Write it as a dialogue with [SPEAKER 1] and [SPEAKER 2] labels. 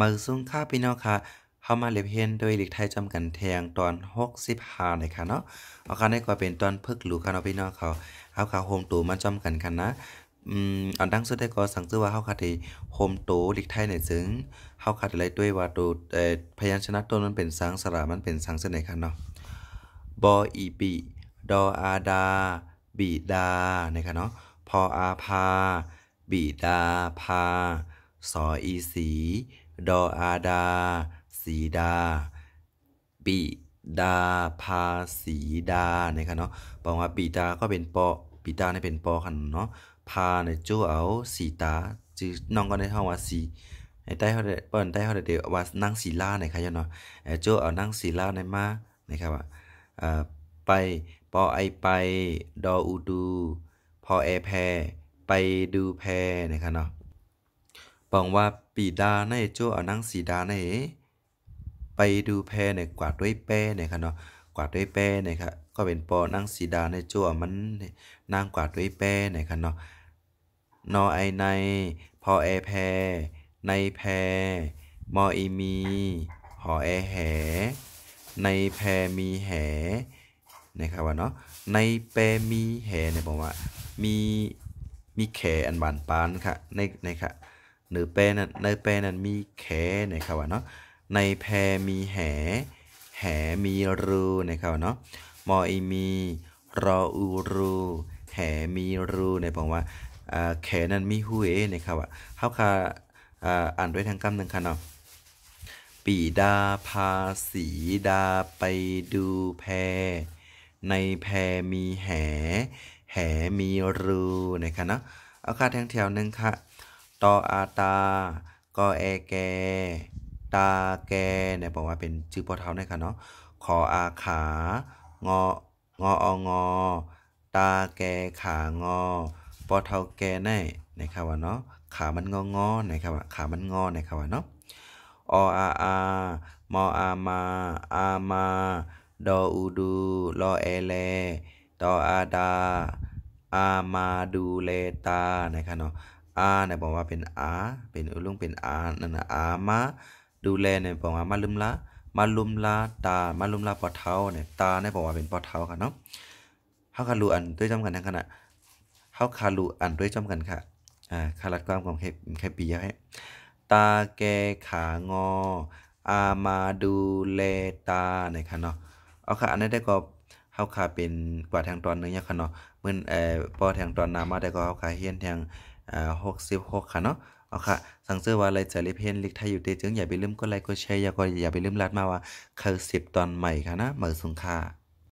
[SPEAKER 1] มาซุ้งค่าพี่น้องค่ะ เข้ามาเล็บเห็นโดยหลีกไทยจำกันแทงตอนหกสิบห้าเลยค่ะเนาะเอาค่ะได้กว่าเป็นตอนเพิกหลูค่ะเนาะพี่น้องเขาเอาค่ะโฮมตูมาจำกันคันนะ อืมอันดังสุดได้ก็สั่งซื้อว่าเข้าคาที่โฮมตโหลิกไทยในซึ่งเข้าคาอะไรด้วยว่าตูเอ่อพยัญชนะต้นมันเป็นสังสระมันเป็นสังเสน่ห์ค่ะเนาะ บออีปีดออาดา บีดาน่ยค่ะเนาะ พออาพา บีดาพาสออีสี ดออาดา สีดา ปีดาพาสีดานยครับเนาะบอกว่าปีตาก็เป็นปอปีตาเนี่ยเป็นปอขันเนาะ พาเนี่ยจู้เอาสีตาจือน้องก็ได้เท่าว่าสีไอ้ใต้เขาได้เปิ้นใต้เขาได้เดี๋ยวว่านั่งสีลาในครับเนาะไอ้จู้เอานั่งสีลาในมา นะครับว่าไปปอไอไปดออูดู พอแอแพไปดูแพนะครับเนาะปองว่าปีดาในโจเอานั่งสีดาในไปดูแพในกวาดด้วยแปรเนี่ยคัะเนาะกวาดด้วยแปรเนี่ยคะก็เป็นปอนั่งสีดาในโจมันนางกวาดด้วยแปรเนี่ยคัะเนาะนอไอในพอแอแพ ในแพมออีมี หอแอแห ในแพมีแหนครับว่าเนาะในแปมีแหเนี่ยบอกว่า มีมีแขอันบานปานค่ะในในค่ะนื้อแปนั้นในแปรนั้นมีแขนะครับว่าเนาะ ในแพมีแหแหมีรูนะครับว่าเนาะมออีมี รออูรูแหมี รูในบอกว่าแขนั้นมีหูเอนะครับว่า เขาคาอ่านด้วยทางกำหนึ่งค่ะเนาะปีดาพาสีดาไปดูแพในแพมีแหแหมีรูนะคบเนาะ เอาค่ะแทงแถวหนึ่งค่ะตออาตาก็แอแกตาแกเนี่ย บอกว่าเป็นชื่อพ่อเท้านะคะเนาะ ขออาขางองอองอ ตาแกขางอปอเท้าแกแน่นะครับว่าเนาะ ขามันงองอนะครับว่าขามันงอนะครับว่าเนาะออาอามออามา อามาดออูดูลอเอเลตออาดาอามาดูเลตานะครับเนาะ R ในบอกว่าเป็น R เป็นอุลุงเป็น R นั่นนะ R มา ดูแลในบอกว่ามาลุมละมาลุมละตามาลุมละปอเท้าเนี่ยตาในบอกว่าเป็นปอเท้าค่ะเนาะเฮาคารูอันด้วยจำกันทั้งขณะเฮาคารูอันด้วยจำกันค่ะอ่าคารัดความของแค่แค่ปีให้ตาแกขางออามาดูแลตาในค่ะเนาะเอาค่ะอันนี้ได้ก็เฮาคาเป็นกว่าทางตอนเนื้อยะค่ะเนาะเมือนเอ่อปอทางตอนนามาได้ก็เฮาคาเฮียนทางอหกสิบหกค่ะเนาะเอาค่ะสังเกตว่าอะไรจะรีเพนลิกไทยอยู่เตจึงอย่าไปลืมกดไลค์กดแชร์อย่าก็อย่าไปลืมรัดมาว่าเคืสิบตอนใหม่ค่ะนะเหมือสุนค่า